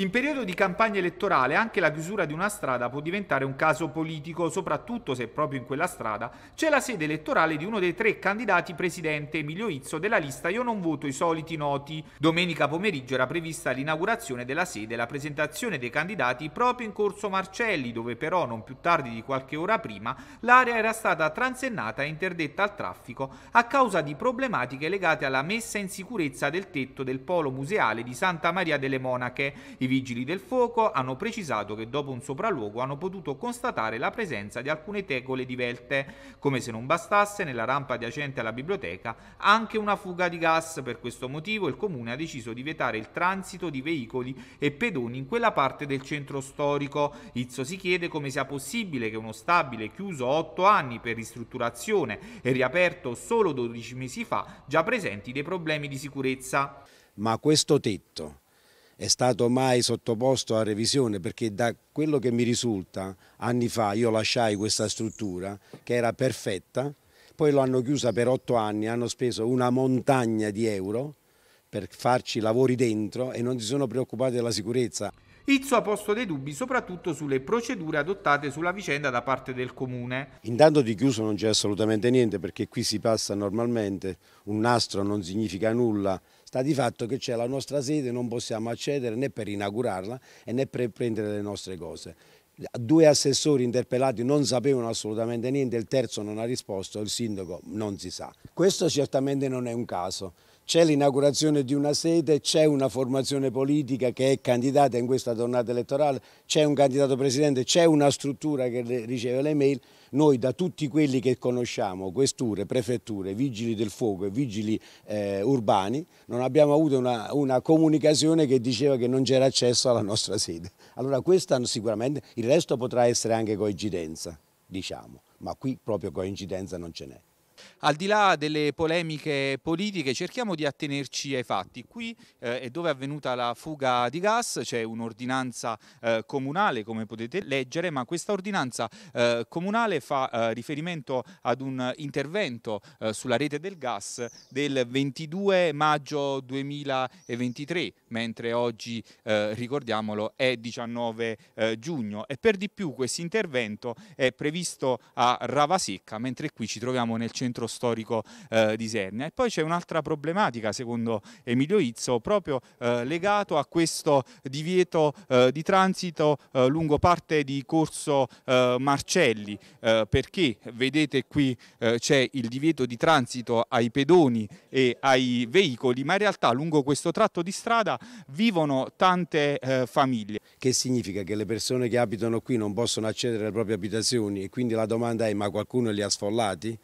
In periodo di campagna elettorale anche la chiusura di una strada può diventare un caso politico, soprattutto se proprio in quella strada c'è la sede elettorale di uno dei tre candidati presidente, Emilio Izzo, della lista Io non voto i soliti noti. Domenica pomeriggio era prevista l'inaugurazione della sede e la presentazione dei candidati proprio in Corso Marcelli, dove però non più tardi di qualche ora prima l'area era stata transennata e interdetta al traffico a causa di problematiche legate alla messa in sicurezza del tetto del polo museale di Santa Maria delle Monache vigili del fuoco hanno precisato che dopo un sopralluogo hanno potuto constatare la presenza di alcune tegole divelte. Come se non bastasse, nella rampa adiacente alla biblioteca anche una fuga di gas. Per questo motivo il comune ha deciso di vietare il transito di veicoli e pedoni in quella parte del centro storico. Izzo si chiede come sia possibile che uno stabile chiuso 8 anni per ristrutturazione e riaperto solo 12 mesi fa già presenti dei problemi di sicurezza. Ma questo tetto è stato mai sottoposto a revisione perché da quello che mi risulta anni fa io lasciai questa struttura che era perfetta, poi l'hanno chiusa per otto anni, hanno speso una montagna di euro per farci lavori dentro e non si sono preoccupati della sicurezza. Il ha posto dei dubbi soprattutto sulle procedure adottate sulla vicenda da parte del Comune. Intanto di chiuso non c'è assolutamente niente perché qui si passa normalmente, un nastro non significa nulla, sta di fatto che c'è la nostra sede, non possiamo accedere né per inaugurarla e né per prendere le nostre cose. Due assessori interpellati non sapevano assolutamente niente, il terzo non ha risposto, il sindaco non si sa. Questo certamente non è un caso, c'è l'inaugurazione di una sede, c'è una formazione politica che è candidata in questa tornata elettorale, c'è un candidato presidente, c'è una struttura che riceve le mail, noi da tutti quelli che conosciamo, questure, prefetture, vigili del fuoco e vigili eh, urbani, non abbiamo avuto una, una comunicazione che diceva che non c'era accesso alla nostra sede. Allora questa sicuramente, il resto potrà essere anche coincidenza, diciamo, ma qui proprio coincidenza non ce n'è. Al di là delle polemiche politiche cerchiamo di attenerci ai fatti. Qui eh, è dove è avvenuta la fuga di gas, c'è un'ordinanza eh, comunale come potete leggere, ma questa ordinanza eh, comunale fa eh, riferimento ad un intervento eh, sulla rete del gas del 22 maggio 2023, mentre oggi, eh, ricordiamolo, è 19 giugno e per di più questo intervento è previsto a Ravasecca, mentre qui ci troviamo nel centro centro storico eh, di Sernia. E poi c'è un'altra problematica, secondo Emilio Izzo, proprio eh, legato a questo divieto eh, di transito eh, lungo parte di Corso eh, Marcelli, eh, perché vedete qui c'è il divieto di transito ai pedoni e ai veicoli, ma in realtà lungo questo tratto di strada vivono tante famiglie. Che significa che le persone che abitano qui non possono accedere alle proprie abitazioni e quindi la domanda è ma qualcuno li ha sfollati?